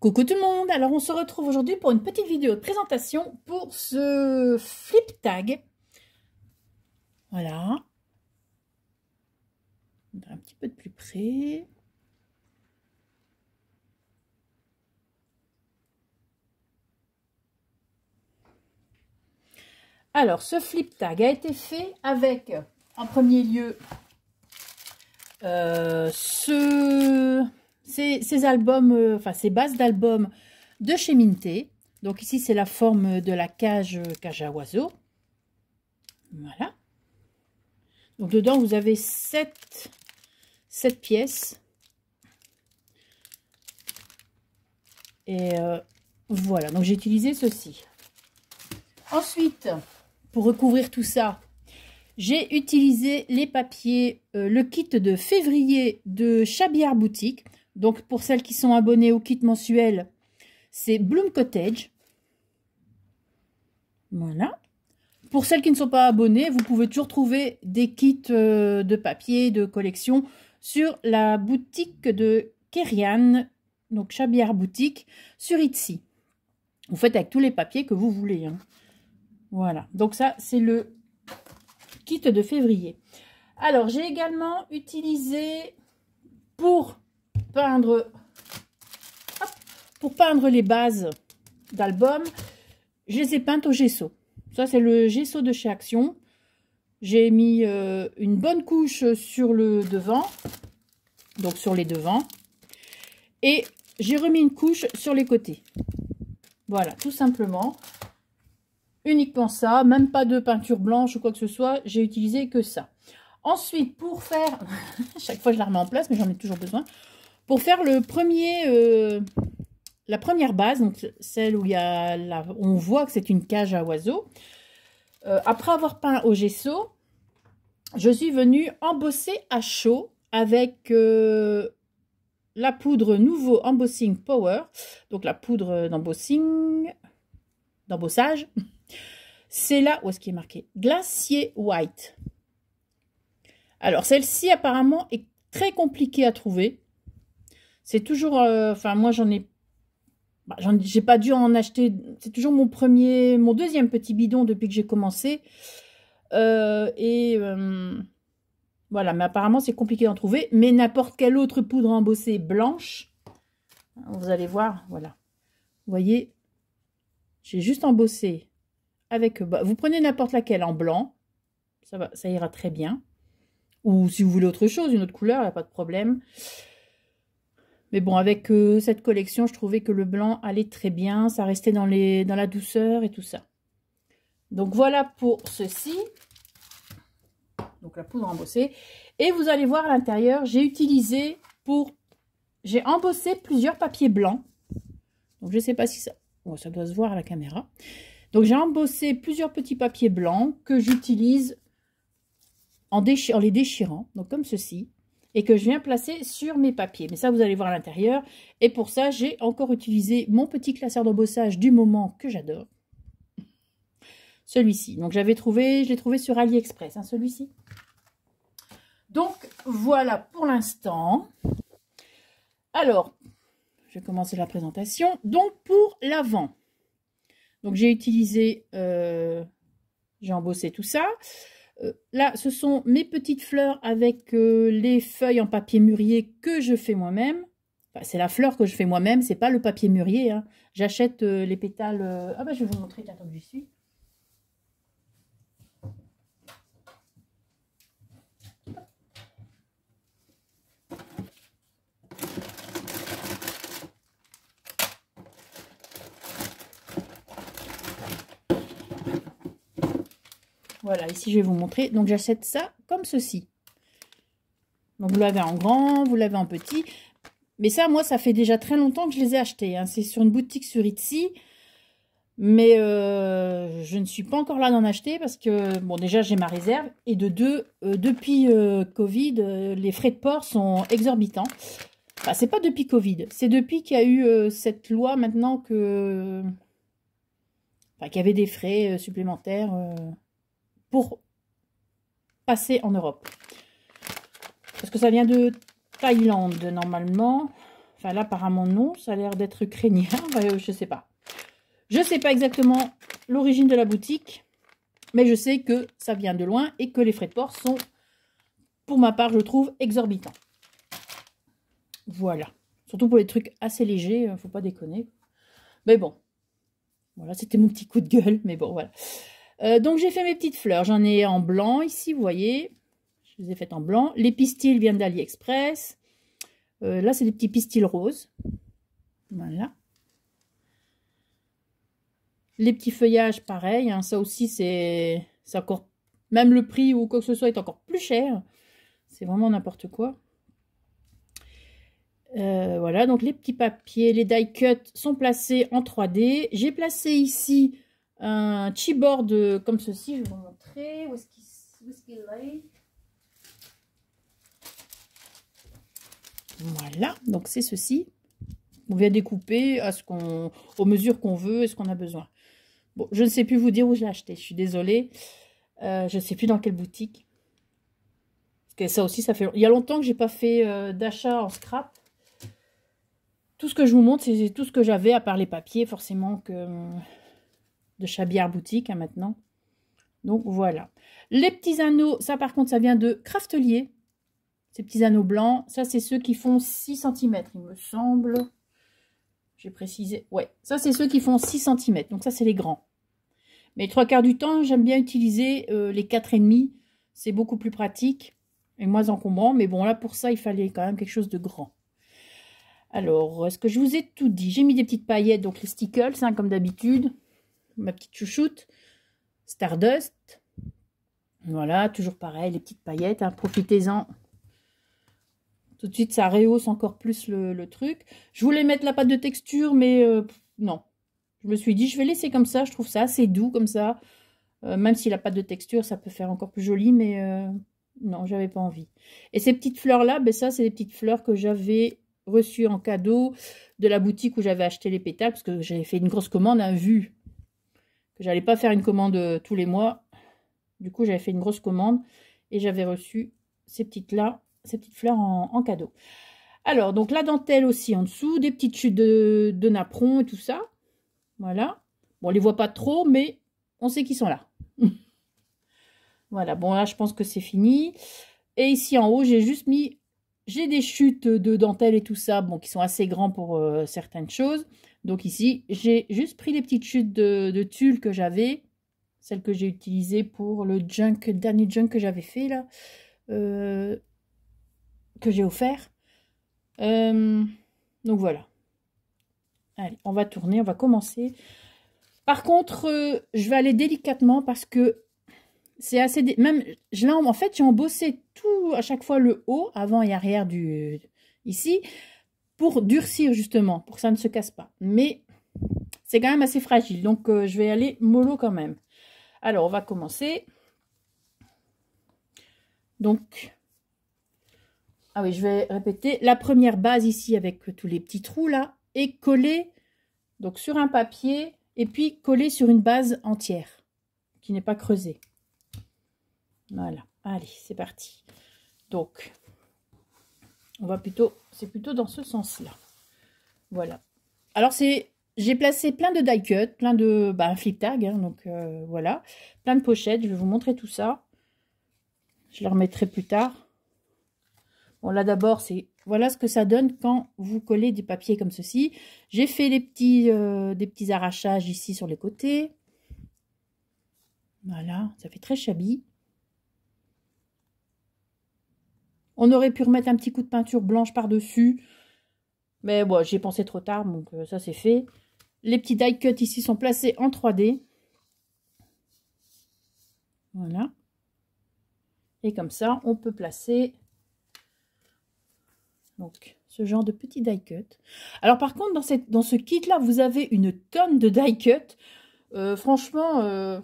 Coucou tout le monde, alors on se retrouve aujourd'hui pour une petite vidéo de présentation pour ce flip tag. Voilà. Un petit peu de plus près. Alors ce flip tag a été fait avec en premier lieu euh, ce ces, albums, euh, enfin ces bases d'albums de chez Minté. Donc ici, c'est la forme de la cage, euh, cage à oiseaux. Voilà. Donc dedans, vous avez sept pièces. Et euh, voilà, donc j'ai utilisé ceci. Ensuite, pour recouvrir tout ça, j'ai utilisé les papiers, le kit de février de Chabillard Boutique. Donc, pour celles qui sont abonnées au kit mensuel, c'est Bloom Cottage. Voilà. Pour celles qui ne sont pas abonnées, vous pouvez toujours trouver des kits euh, de papier, de collection, sur la boutique de Kerian, donc Chabière Boutique, sur Etsy. Vous faites avec tous les papiers que vous voulez. Hein. Voilà, donc ça, c'est le kit de février. Alors, j'ai également utilisé pour peindre, pour peindre les bases d'album, je les ai peintes au gesso. Ça, c'est le gesso de chez Action. J'ai mis euh, une bonne couche sur le devant, donc sur les devants. Et j'ai remis une couche sur les côtés. Voilà, tout simplement. Uniquement ça, même pas de peinture blanche ou quoi que ce soit, j'ai utilisé que ça. Ensuite, pour faire, chaque fois je la remets en place, mais j'en ai toujours besoin. Pour faire le premier, euh, la première base, donc celle où il y a on voit que c'est une cage à oiseaux, euh, après avoir peint au gesso, je suis venue embosser à chaud avec euh, la poudre nouveau Embossing Power, donc la poudre d'embossing, d'embossage. C'est là où est-ce qui est marqué Glacier White. Alors celle-ci apparemment est très compliquée à trouver. C'est toujours, euh, enfin, moi bah, j'en ai, j'ai pas dû en acheter. C'est toujours mon premier, mon deuxième petit bidon depuis que j'ai commencé. Euh, et euh, voilà, mais apparemment c'est compliqué d'en trouver. Mais n'importe quelle autre poudre embossée blanche, vous allez voir, voilà. Vous voyez, j'ai juste embossé avec... Bah, vous prenez n'importe laquelle en blanc, ça, va, ça ira très bien. Ou si vous voulez autre chose, une autre couleur, il n'y a pas de problème. Mais bon, avec euh, cette collection, je trouvais que le blanc allait très bien. Ça restait dans, les, dans la douceur et tout ça. Donc voilà pour ceci. Donc la poudre embossée. Et vous allez voir à l'intérieur, j'ai utilisé pour... J'ai embossé plusieurs papiers blancs. Donc je ne sais pas si ça... Bon, oh, ça doit se voir à la caméra. Donc j'ai embossé plusieurs petits papiers blancs que j'utilise en, en les déchirant. Donc comme ceci et que je viens placer sur mes papiers. Mais ça, vous allez voir à l'intérieur. Et pour ça, j'ai encore utilisé mon petit classeur d'embossage du moment que j'adore. Celui-ci. Donc, j'avais trouvé, je l'ai trouvé sur AliExpress, hein, celui-ci. Donc, voilà pour l'instant. Alors, je vais commencer la présentation. Donc, pour l'avant. Donc, j'ai utilisé... Euh, j'ai embossé tout ça. Euh, là, ce sont mes petites fleurs avec euh, les feuilles en papier mûrier que je fais moi-même. c'est la fleur que je fais moi-même, c'est pas le papier mûrier. Hein. J'achète euh, les pétales... Ah bah je vais vous montrer, attends que j'y suis. Voilà, ici, je vais vous montrer. Donc, j'achète ça comme ceci. Donc, vous l'avez en grand, vous l'avez en petit. Mais ça, moi, ça fait déjà très longtemps que je les ai achetés. Hein. C'est sur une boutique sur Etsy. Mais euh, je ne suis pas encore là d'en acheter parce que, bon, déjà, j'ai ma réserve. Et de deux, euh, depuis euh, Covid, les frais de port sont exorbitants. Enfin, c'est pas depuis Covid. C'est depuis qu'il y a eu cette loi maintenant que... Enfin, qu'il y avait des frais supplémentaires pour passer en Europe. Parce que ça vient de Thaïlande, normalement. Enfin, là, apparemment, non. Ça a l'air d'être ukrainien. Je euh, je sais pas. Je sais pas exactement l'origine de la boutique. Mais je sais que ça vient de loin et que les frais de port sont, pour ma part, je trouve, exorbitants. Voilà. Surtout pour les trucs assez légers, il hein, ne faut pas déconner. Mais bon. Voilà, c'était mon petit coup de gueule. Mais bon, voilà. Euh, donc j'ai fait mes petites fleurs. J'en ai en blanc ici, vous voyez. Je les ai faites en blanc. Les pistils viennent d'AliExpress. Euh, là, c'est des petits pistils roses. Voilà. Les petits feuillages, pareil. Hein. Ça aussi, c'est encore... Même le prix ou quoi que ce soit est encore plus cher. C'est vraiment n'importe quoi. Euh, voilà, donc les petits papiers, les die-cuts sont placés en 3D. J'ai placé ici un cheapboard comme ceci. Je vais vous montrer où est-ce qu'il est, Voilà, donc c'est ceci. On vient découper à ce qu'on, aux mesures qu'on veut et ce qu'on a besoin. Bon, je ne sais plus vous dire où je l'ai acheté, je suis désolée. Euh, je ne sais plus dans quelle boutique. Parce que ça aussi, ça fait... Il y a longtemps que je n'ai pas fait euh, d'achat en scrap. Tout ce que je vous montre, c'est tout ce que j'avais, à part les papiers, forcément, que de Chabière Boutique hein, maintenant. Donc voilà. Les petits anneaux, ça par contre, ça vient de Craftelier. Ces petits anneaux blancs, ça c'est ceux qui font 6 cm, il me semble. J'ai précisé. Ouais, ça c'est ceux qui font 6 cm. Donc ça c'est les grands. Mais trois quarts du temps, j'aime bien utiliser euh, quatre et demi C'est beaucoup plus pratique et moins encombrant. Mais bon, là pour ça, il fallait quand même quelque chose de grand. Alors, est-ce que je vous ai tout dit J'ai mis des petites paillettes, donc les stickles, hein, comme d'habitude ma petite chouchoute, Stardust. Voilà, toujours pareil, les petites paillettes, hein, profitez-en. Tout de suite, ça rehausse encore plus le, truc. Je voulais mettre la pâte de texture, mais euh, non. Je me suis dit, je vais laisser comme ça, je trouve ça assez doux comme ça. Euh, même si la pâte de texture, ça peut faire encore plus joli, mais non, euh, non, j'avais pas envie. Et ces petites fleurs-là, ben ça, c'est des petites fleurs que j'avais reçues en cadeau de la boutique où j'avais acheté les pétales, parce que j'avais fait une grosse commande, un hein, vue j'allais pas faire une commande euh, tous les mois. Du coup, j'avais fait une grosse commande et j'avais reçu ces petites là, ces petites fleurs en, cadeau. Alors, donc la dentelle aussi en dessous, des petites chutes de, de et tout ça. Voilà. Bon, on les voit pas trop, mais on sait qu'ils sont là. voilà, bon là, je pense que c'est fini. Et ici en haut, j'ai juste mis j'ai des chutes de dentelle et tout ça, bon, qui sont assez grands pour euh, certaines choses. Donc ici, j'ai juste pris les petites chutes de, tulle que j'avais, celles que j'ai utilisées pour le junk, dernier junk que j'avais fait là, euh, que j'ai offert. Euh, donc voilà. Allez, on va tourner, on va commencer. Par contre, je vais aller délicatement parce que c'est assez... Même, je, là, en fait, j'ai embossé tout, à chaque fois, le haut, avant et arrière du... Ici, pour durcir, justement, pour que ça ne se casse pas. Mais c'est quand même assez fragile, donc euh, je vais aller mollo quand même. Alors, on va commencer. Donc, ah oui, je vais répéter. La première base ici, avec tous les petits trous, là, est collée donc, sur un papier, et puis collée sur une base entière, qui n'est pas creusée. Voilà, allez, c'est parti. Donc, on va plutôt, c'est plutôt dans ce sens-là. Voilà. Alors, c'est, j'ai placé plein de die cut, plein de bah, flip tag, hein, donc euh, voilà, plein de pochettes. Je vais vous montrer tout ça. Je les remettrai plus tard. Bon, là d'abord, c'est voilà ce que ça donne quand vous collez du papier comme ceci. J'ai fait les petits, euh, des petits arrachages ici sur les côtés. Voilà, ça fait très chabille. On aurait pu remettre un petit coup de peinture blanche par-dessus. Mais bon, j'ai pensé trop tard, donc euh, ça c'est fait. Les petits die cuts ici sont placés en 3D. Voilà. Et comme ça, on peut placer donc ce genre de petits die cut Alors par contre, dans, cette, dans ce kit-là, vous avez une tonne de die cuts. Euh, franchement, euh,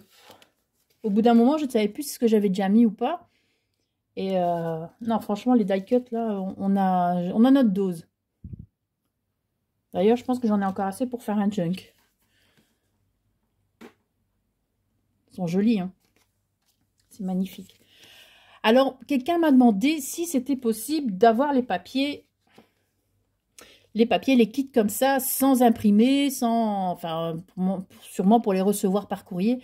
au bout d'un moment, je ne savais plus si ce que j'avais déjà mis ou pas. Et euh, non, franchement, les die cuts, là, on a, on a notre dose. D'ailleurs, je pense que j'en ai encore assez pour faire un chunk. Ils sont jolis, hein. C'est magnifique. Alors, quelqu'un m'a demandé si c'était possible d'avoir les papiers, les papiers, les kits comme ça, sans imprimer, sans, enfin, sûrement pour les recevoir par courrier.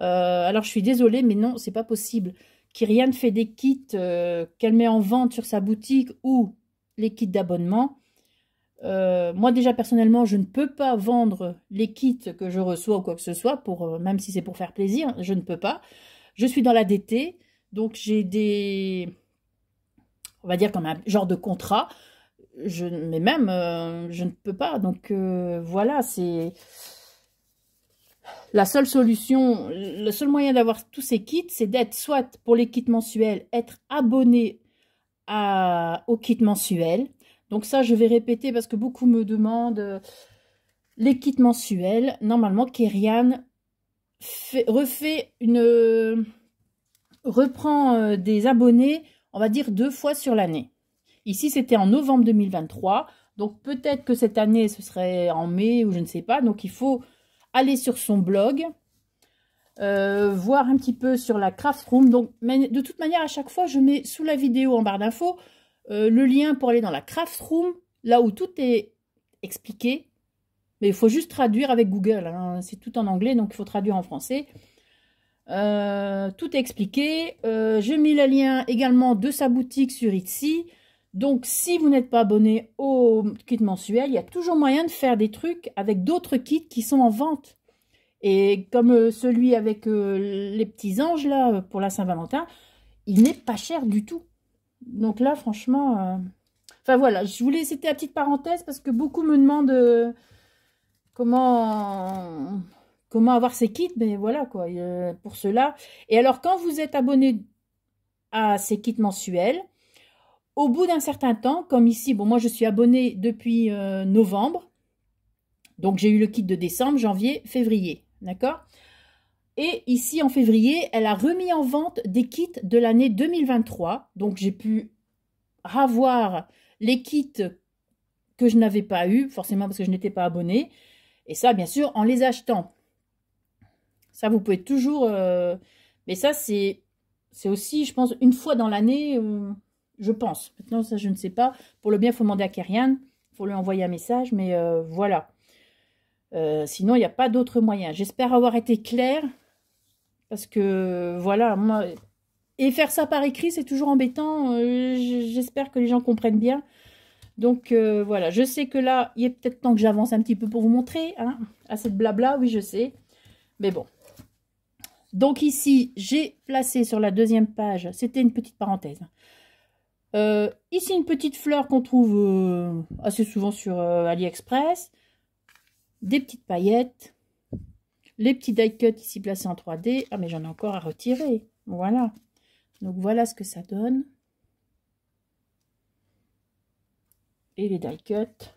Euh, alors, je suis désolée, mais non, c'est pas possible qui rien ne fait des kits euh, qu'elle met en vente sur sa boutique ou les kits d'abonnement. Euh, moi déjà personnellement je ne peux pas vendre les kits que je reçois ou quoi que ce soit, pour, euh, même si c'est pour faire plaisir, je ne peux pas. Je suis dans la DT, donc j'ai des, on va dire comme un genre de contrat, mais même je ne peux pas. Donc voilà, c'est la seule solution, le seul moyen d'avoir tous ces kits, c'est d'être soit pour les kits mensuels, être abonné à, aux kits mensuels. Donc ça, je vais répéter parce que beaucoup me demandent euh, les kits mensuels. Normalement, Kerian refait une reprend euh, des abonnés, on va dire deux fois sur l'année. Ici, c'était en novembre 2023. Donc peut-être que cette année, ce serait en mai ou je ne sais pas. Donc il faut aller sur son blog, euh, voir un petit peu sur la craft room. Donc, de toute manière, à chaque fois, je mets sous la vidéo en barre d'infos euh, le lien pour aller dans la craft room, là où tout est expliqué. Mais il faut juste traduire avec Google. Hein. C'est tout en anglais, donc il faut traduire en français. Euh, tout est expliqué. J'ai mis le lien également de sa boutique sur Etsy. Donc, si vous n'êtes pas abonné au kit mensuel, il y a toujours moyen de faire des trucs avec d'autres kits qui sont en vente. Et comme euh, celui avec euh, les petits anges, là, euh, pour la Saint-Valentin, il n'est pas cher du tout. Donc là, franchement... Enfin, voilà, je voulais... C'était la petite parenthèse parce que beaucoup me demandent comment comment avoir ces kits, mais voilà quoi, pour cela. Et alors quand vous êtes abonné à ces kits mensuels, au bout d'un certain temps, comme ici, bon, moi je suis abonnée depuis euh, novembre, donc j'ai eu le kit de décembre, janvier, février, d'accord Et ici en février, elle a remis en vente des kits de l'année 2023, donc j'ai pu avoir les kits que je n'avais pas eu, forcément parce que je n'étais pas abonnée, et ça bien sûr en les achetant. Ça vous pouvez toujours, euh, mais ça c'est aussi, je pense, une fois dans l'année. Je pense. Maintenant, ça, je ne sais pas. Pour le bien, il faut demander à Kerian. Il faut lui envoyer un message, mais euh, voilà. Euh, sinon, il n'y a pas d'autre moyen. J'espère avoir été claire. Parce que, voilà, moi... Et faire ça par écrit, c'est toujours embêtant. Euh, j'espère que les gens comprennent bien. Donc, voilà. Je sais que là, il est peut-être temps que j'avance un petit peu pour vous montrer. Hein, à cette blabla, oui, je sais. Mais bon. Donc ici, j'ai placé sur la deuxième page, c'était une petite parenthèse, euh, ici, une petite fleur qu'on trouve euh, assez souvent sur euh, AliExpress. Des petites paillettes. Les petits die cuts ici placés en 3D. Ah, mais j'en ai encore à retirer. Voilà. Donc, voilà ce que ça donne. Et les die cuts.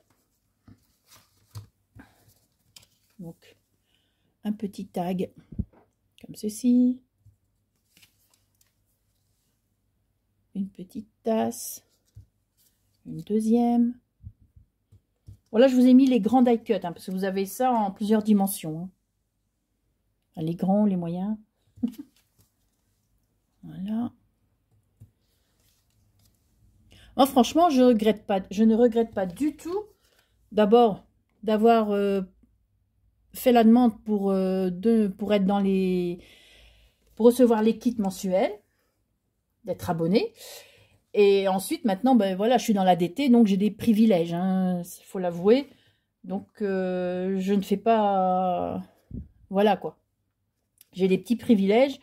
Donc, un petit tag comme ceci. une petite tasse, une deuxième. Voilà, je vous ai mis les grands die cuts, hein, parce que vous avez ça en plusieurs dimensions. Hein. les grands, les moyens. voilà. franchement, je, regrette pas, je ne regrette pas du tout, d'abord, d'avoir euh, fait la demande pour, euh, pour être dans les... pour recevoir les kits mensuels d'être abonné. Et ensuite, maintenant, ben voilà, je suis dans la DT, donc j'ai des privilèges, hein, il faut l'avouer. Donc, euh, je ne fais pas... Voilà, quoi. J'ai des petits privilèges.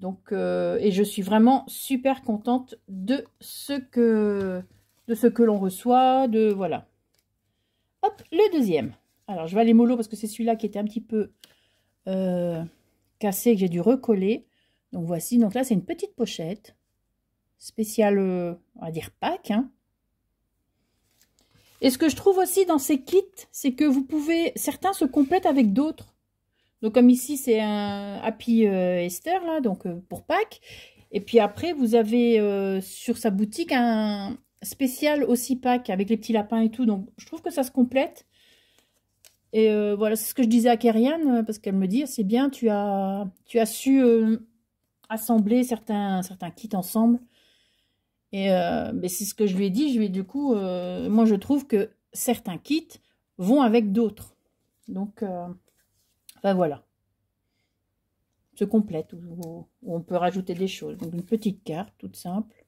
Donc, euh, et je suis vraiment super contente de ce que, de ce que l'on reçoit, de... Voilà. Hop, le deuxième. Alors, je vais aller mollo parce que c'est celui-là qui était un petit peu euh, cassé, que j'ai dû recoller. Donc, voici. Donc là, c'est une petite pochette spécial, euh, on va dire Pâques. Hein. Et ce que je trouve aussi dans ces kits, c'est que vous pouvez, certains se complètent avec d'autres. Donc comme ici, c'est un Happy Esther, euh, là, donc euh, pour Pâques. Et puis après, vous avez sur sa boutique un spécial aussi Pâques avec les petits lapins et tout. Donc je trouve que ça se complète. Et voilà, c'est ce que je disais à Kériane parce qu'elle me dit, c'est bien, tu as, tu as su assembler certains, certains kits ensemble. Et euh, ben, c'est ce que je lui ai dit. Je lui du coup, euh, moi je trouve que certains kits vont avec d'autres. Donc, ben voilà se complète, où, on peut rajouter des choses. Donc une petite carte toute simple.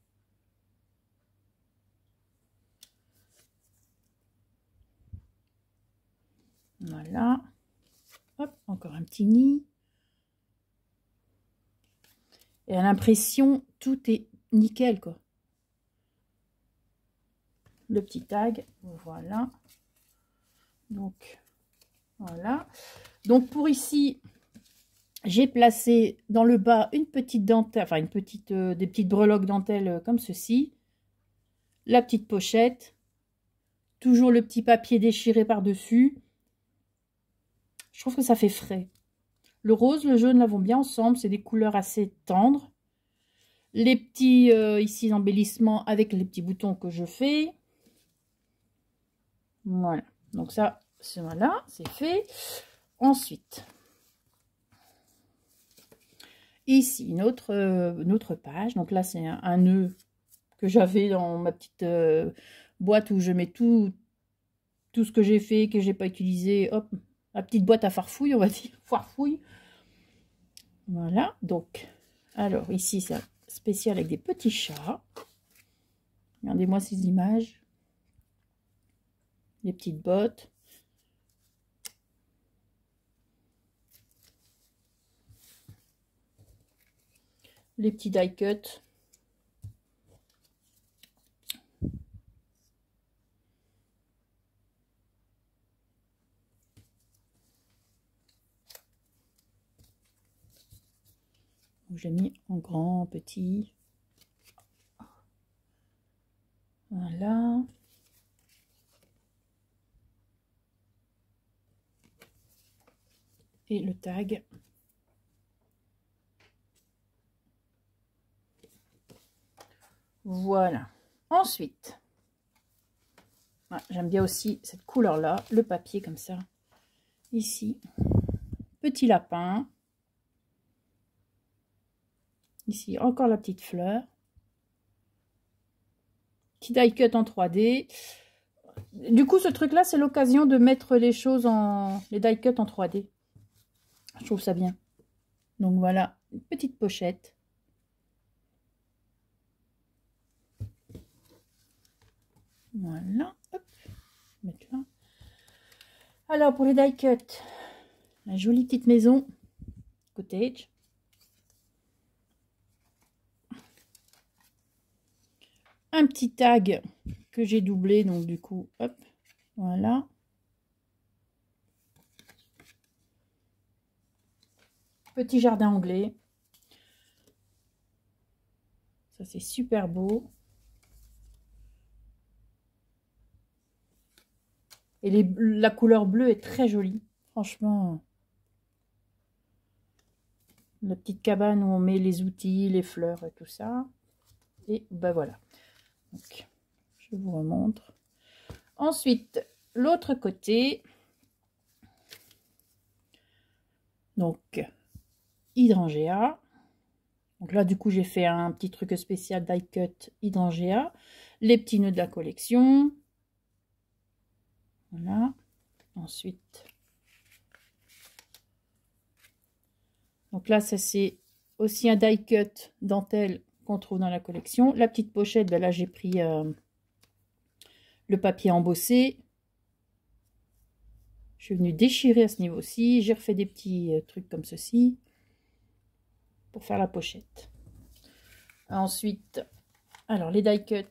Voilà. Hop, encore un petit nid. Et à l'impression, tout est nickel, quoi le petit tag. Voilà. Donc, voilà. Donc, pour ici, j'ai placé dans le bas une petite dentelle, enfin, une petite, euh, des petites breloques dentelle euh, comme ceci. La petite pochette. Toujours le petit papier déchiré par-dessus. Je trouve que ça fait frais. Le rose, le jaune, là, vont bien ensemble. C'est des couleurs assez tendres. Les petits, euh, ici, embellissements avec les petits boutons que je fais. Voilà. Donc ça, ce là c'est fait. Ensuite, ici, euh, une autre, page. Donc là, c'est un, nœud que j'avais dans ma petite euh, boîte où je mets tout, tout ce que j'ai fait, que j'ai pas utilisé. Hop, la petite boîte à farfouille, on va dire. Farfouille. Voilà, donc, alors ici, c'est spécial avec des petits chats. Regardez-moi ces images les petites bottes. Les petits die cuts. j'ai mis en grand, petit. Voilà. le tag. Voilà. Ensuite, ah, j'aime bien aussi cette couleur-là, le papier comme ça. Ici, petit lapin. Ici, encore la petite fleur. Petit die cut en 3D. Du coup, ce truc-là, c'est l'occasion de mettre les choses en... les die cut en 3D. Je trouve ça bien. Donc voilà, une petite pochette. Voilà, hop, mettre là. Alors pour les die cut, la jolie petite maison, cottage. Un petit tag que j'ai doublé, donc du coup, hop, voilà. Petit jardin anglais. Ça, c'est super beau. Et la couleur bleue est très jolie. Franchement, la petite cabane où on met les outils, les fleurs et tout ça. Et ben voilà. je vous remontre. Ensuite, l'autre côté. Donc, hydrangea. Donc là, du coup, j'ai fait un petit truc spécial die cut hydrangea. Les petits nœuds de la collection. Voilà. Ensuite. Donc là, ça c'est aussi un die cut dentelle qu'on trouve dans la collection. La petite pochette, ben là j'ai pris euh, le papier embossé. Je suis venue déchirer à ce niveau-ci. J'ai refait des petits euh, trucs comme ceci faire la pochette. Ensuite, alors les die cut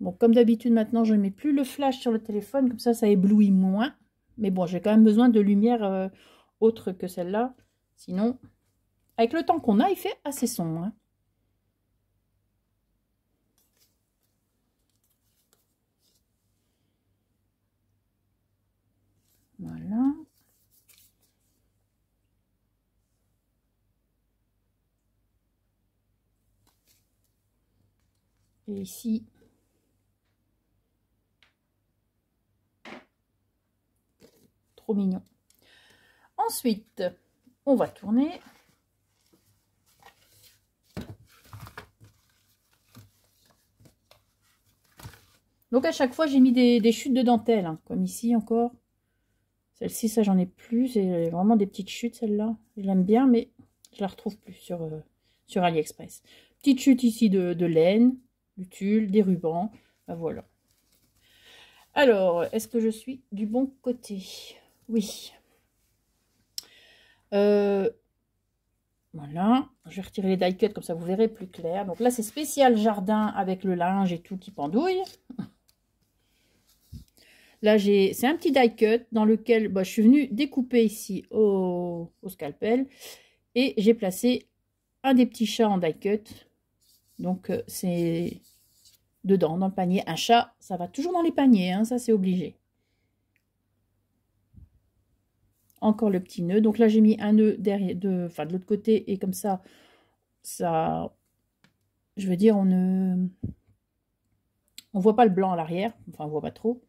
Bon, comme d'habitude, maintenant, je ne mets plus le flash sur le téléphone, comme ça, ça éblouit moins. Mais bon, j'ai quand même besoin de lumière euh, autre que celle-là. Sinon, avec le temps qu'on a, il fait assez sombre. Hein. ici, trop mignon. Ensuite, on va tourner. Donc à chaque fois, j'ai mis des, chutes de dentelle, hein, comme ici encore. Celle-ci, ça j'en ai plus, c'est vraiment des petites chutes celle-là. Je l'aime bien, mais je la retrouve plus sur, euh, sur AliExpress. Petite chute ici de laine, des rubans, ben voilà. Alors, est-ce que je suis du bon côté Oui. Euh, voilà, je vais retirer les die cuts comme ça vous verrez plus clair. Donc là, c'est spécial jardin avec le linge et tout qui pendouille. Là, j'ai, c'est un petit die cut dans lequel bah, je suis venue découper ici au, au scalpel et j'ai placé un des petits chats en die cut donc, euh, c'est dedans, dans le panier. Un chat, ça va toujours dans les paniers, hein, ça c'est obligé. Encore le petit nœud. Donc là, j'ai mis un nœud derrière, de, enfin, de l'autre côté, et comme ça, ça, je veux dire, on ne, on voit pas le blanc à l'arrière, enfin, on voit pas trop.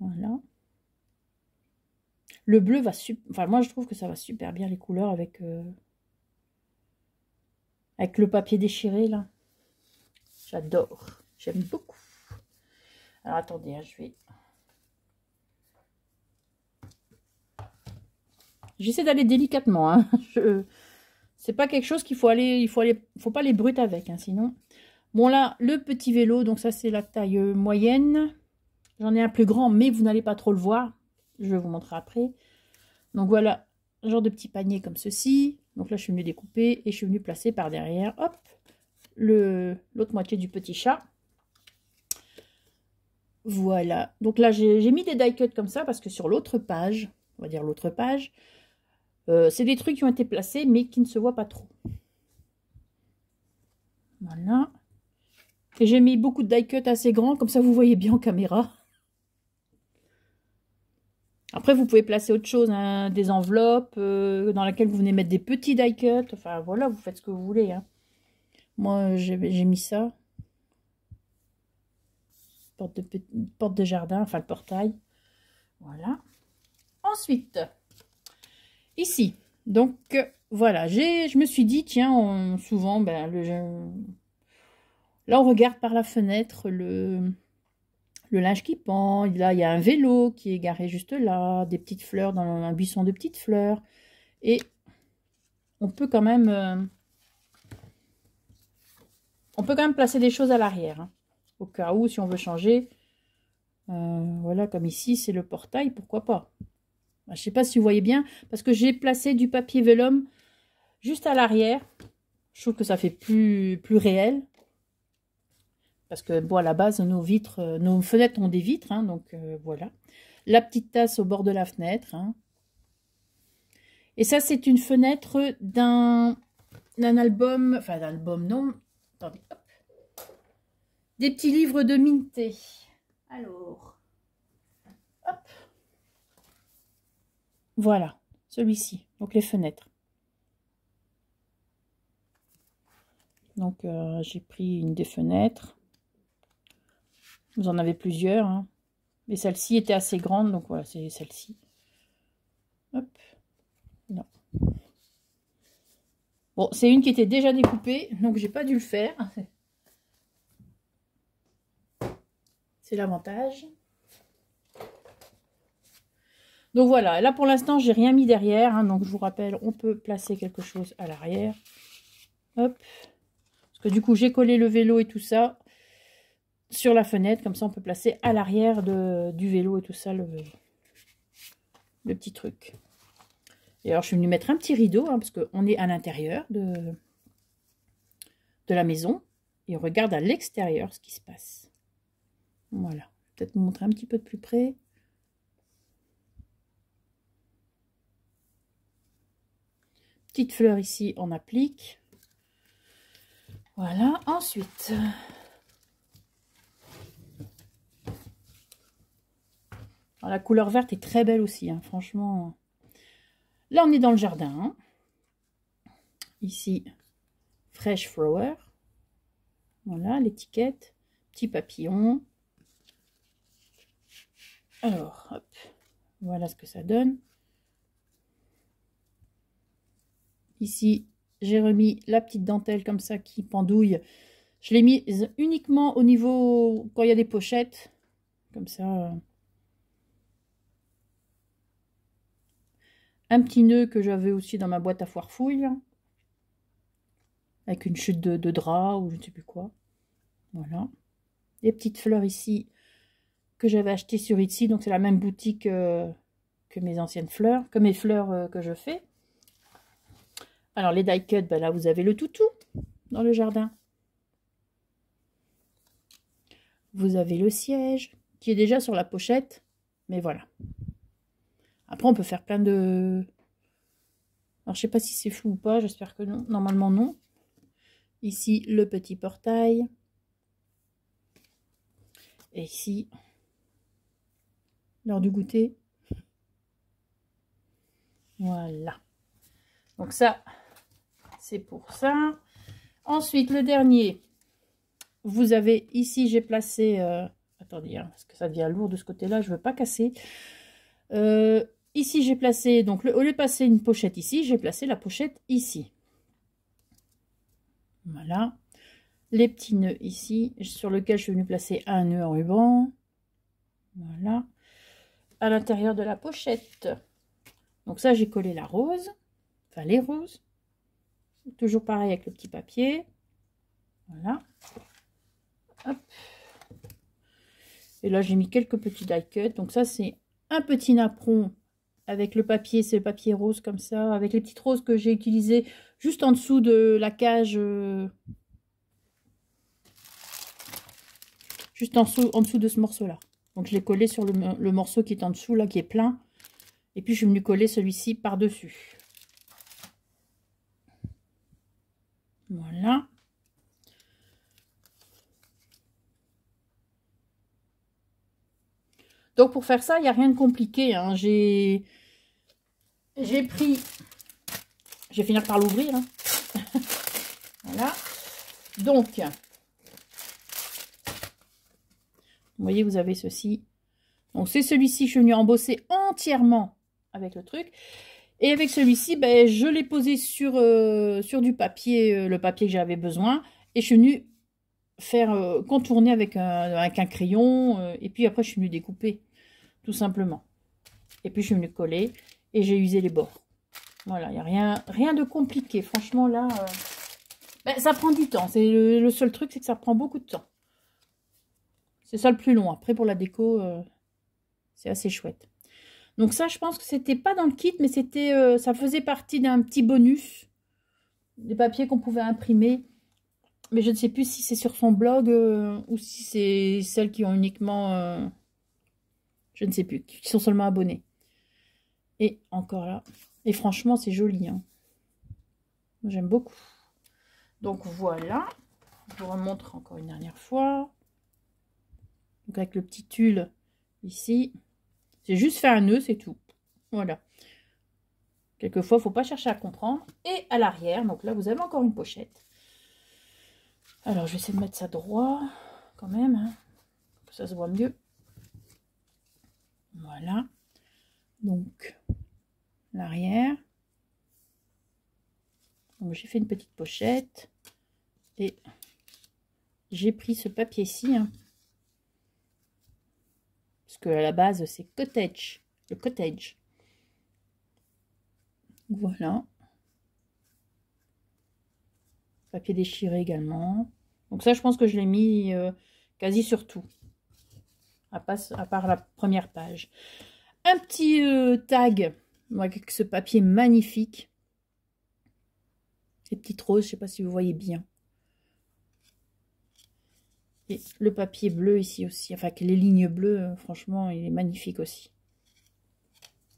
Voilà. Le bleu va, enfin, moi je trouve que ça va super bien les couleurs avec, euh, le papier déchiré, là. J'adore. J'aime beaucoup. Alors, attendez, hein, je vais... J'essaie d'aller délicatement. Hein. Je... C'est pas quelque chose qu'il faut aller... Il faut aller... faut pas les brutes avec, hein, sinon... Bon, là, le petit vélo. Donc, ça, c'est la taille euh, moyenne. J'en ai un plus grand, mais vous n'allez pas trop le voir. Je vais vous montrer après. Donc, voilà un genre de petit panier comme ceci. Donc là, je suis venue découper et je suis venue placer par derrière, hop, l'autre moitié du petit chat. Voilà. Donc là, j'ai mis des die cuts comme ça parce que sur l'autre page, on va dire l'autre page, euh, c'est des trucs qui ont été placés mais qui ne se voient pas trop. Voilà. Et j'ai mis beaucoup de die cuts assez grands, comme ça vous voyez bien en caméra. Après, vous pouvez placer autre chose, hein, des enveloppes euh, dans laquelle vous venez mettre des petits die cuts. Enfin, voilà, vous faites ce que vous voulez. Hein. Moi, j'ai mis ça. Porte de, porte de jardin, enfin le portail. Voilà. Ensuite, ici. Donc, voilà, je me suis dit, tiens, souvent, ben, le, là, on regarde par la fenêtre le, le linge qui pend, là il y a un vélo qui est garé juste là, des petites fleurs dans un buisson de petites fleurs. Et on peut quand même, euh, on peut quand même placer des choses à l'arrière. Hein, au cas où, si on veut changer, euh, voilà, comme ici, c'est le portail, pourquoi pas. Bah, je ne sais pas si vous voyez bien, parce que j'ai placé du papier Vélum juste à l'arrière. Je trouve que ça fait plus, plus réel. Parce que, bon, à la base, nos vitres, euh, nos fenêtres ont des vitres, hein, donc euh, voilà. La petite tasse au bord de la fenêtre. Hein. Et ça, c'est une fenêtre d'un album, enfin d'un album, non, attendez, hop. Des petits livres de Minté. Alors, hop. Voilà, celui-ci, donc les fenêtres. Donc, euh, j'ai pris une des fenêtres. Vous en avez plusieurs. Hein. Mais celle-ci était assez grande, donc voilà, c'est celle-ci. Hop. Non. Bon, c'est une qui était déjà découpée, donc j'ai pas dû le faire. C'est l'avantage. Donc voilà, là pour l'instant, j'ai rien mis derrière. Hein, donc je vous rappelle, on peut placer quelque chose à l'arrière. Hop. Parce que du coup, j'ai collé le vélo et tout ça sur la fenêtre. Comme ça, on peut placer à l'arrière du vélo et tout ça le, le, petit truc. Et alors, je suis venue mettre un petit rideau, hein, parce qu'on est à l'intérieur de, de la maison. Et on regarde à l'extérieur ce qui se passe. Voilà. Peut-être vous montrer un petit peu de plus près. Petite fleur ici en applique. Voilà, ensuite, la couleur verte est très belle aussi, hein, franchement. Là, on est dans le jardin. Ici, Fresh Flower. Voilà, l'étiquette. Petit papillon. Alors, hop. Voilà ce que ça donne. Ici, j'ai remis la petite dentelle comme ça qui pendouille. Je l'ai mise uniquement au niveau quand il y a des pochettes. Comme ça, euh, un petit nœud que j'avais aussi dans ma boîte à foire hein, avec une chute de, drap ou je ne sais plus quoi. Voilà. Des petites fleurs ici que j'avais achetées sur Etsy, donc c'est la même boutique euh, que mes anciennes fleurs, que mes fleurs euh, que je fais. Alors les die cuts, ben là vous avez le toutou dans le jardin. Vous avez le siège qui est déjà sur la pochette, mais voilà. Après, on peut faire plein de... Alors, je sais pas si c'est flou ou pas, j'espère que non. Normalement, non. Ici, le petit portail. Et ici, l'heure du goûter. Voilà. Donc ça, c'est pour ça. Ensuite, le dernier, vous avez ici, j'ai placé... Euh, attendez, hein, parce que ça devient lourd de ce côté-là, je ne veux pas casser. Euh, Ici, j'ai placé, donc le, au lieu de passer une pochette ici, j'ai placé la pochette ici. Voilà. Les petits nœuds ici, sur lequel je suis venue placer un nœud en ruban. Voilà. À l'intérieur de la pochette. Donc ça, j'ai collé la rose. Enfin, les roses. Toujours pareil avec le petit papier. Voilà. Hop. Et là, j'ai mis quelques petits die cuts. Donc ça, c'est un petit napperon avec le papier, c'est le papier rose comme ça, avec les petites roses que j'ai utilisées juste en dessous de la cage. Euh, juste en dessous, de ce morceau-là. Donc je l'ai collé sur le, morceau qui est en dessous, là, qui est plein. Et puis je suis venue coller celui-ci par-dessus. Voilà. Donc pour faire ça, il n'y a rien de compliqué. Hein. J'ai pris... Je vais finir par l'ouvrir. Hein. voilà. Donc, vous voyez, vous avez ceci. Donc c'est celui-ci, je suis venue embosser entièrement avec le truc. Et avec celui-ci, ben, je l'ai posé sur, euh, sur du papier, euh, le papier que j'avais besoin. Et je suis venue faire euh, contourner avec un, avec crayon. Euh, et puis après, je suis venue découper, tout simplement. Et puis, je suis venue coller et j'ai usé les bords. Voilà, il n'y a rien, rien de compliqué. Franchement, là, euh, ben, ça prend du temps. C'est le, le, seul truc, c'est que ça prend beaucoup de temps. C'est ça le plus long. Après, pour la déco, c'est assez chouette. Donc ça, je pense que c'était pas dans le kit, mais c'était, ça faisait partie d'un petit bonus des papiers qu'on pouvait imprimer mais je ne sais plus si c'est sur son blog euh, ou si c'est celles qui ont uniquement... Euh, je ne sais plus, qui sont seulement abonnées. Et encore là. Et franchement, c'est joli. Hein. J'aime beaucoup. Donc voilà. Je vous remontre encore une dernière fois. Donc avec le petit tulle ici. J'ai juste fait un nœud, c'est tout. Voilà. Quelquefois, il ne faut pas chercher à comprendre. Et à l'arrière, donc là, vous avez encore une pochette. Alors, je vais essayer de mettre ça droit, quand même, hein, que ça se voit mieux. Voilà. Donc, l'arrière. j'ai fait une petite pochette. Et j'ai pris ce papier-ci. Hein. parce que à la base, c'est cottage. Le cottage. Voilà. Papier déchiré également. Donc ça, je pense que je l'ai mis euh, quasi sur tout. À, part la première page. Un petit euh, tag avec ce papier magnifique. les petites roses, je ne sais pas si vous voyez bien. Et le papier bleu ici aussi, enfin les lignes bleues, euh, franchement, il est magnifique aussi.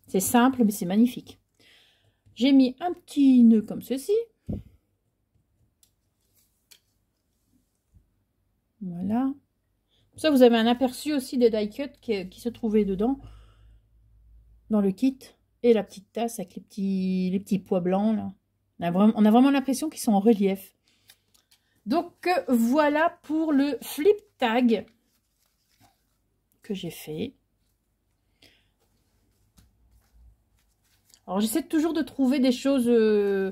C'est simple, mais c'est magnifique. J'ai mis un petit nœud comme ceci, Voilà. ça, vous avez un aperçu aussi des die cuts qui, se trouvaient dedans, dans le kit. Et la petite tasse avec les petits, les petits pois blancs. Là. On, a vraiment, l'impression qu'ils sont en relief. Donc, euh, voilà pour le flip tag que j'ai fait. Alors j'essaie toujours de trouver des choses. Euh,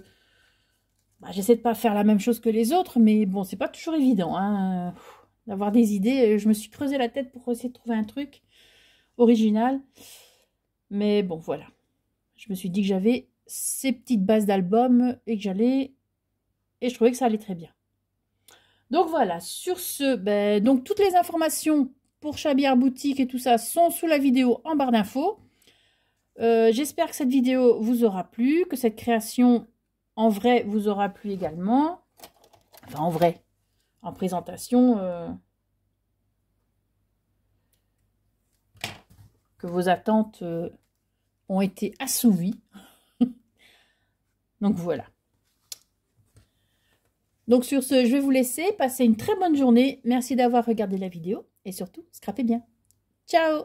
bah, j'essaie de pas faire la même chose que les autres, mais bon, c'est pas toujours évident. Hein d'avoir des idées. Euh, je me suis creusé la tête pour essayer de trouver un truc original. Mais bon, voilà. Je me suis dit que j'avais ces petites bases d'albums et que j'allais... Et je trouvais que ça allait très bien. Donc voilà, sur ce, ben, donc toutes les informations pour Chabière Boutique et tout ça sont sous la vidéo en barre d'infos. Euh, j'espère que cette vidéo vous aura plu, que cette création en vrai vous aura plu également. Enfin, en vrai, en présentation euh, que vos attentes euh, ont été assouvies. Donc voilà. Donc sur ce, je vais vous laisser. passer une très bonne journée. Merci d'avoir regardé la vidéo. Et surtout, scrapez bien. Ciao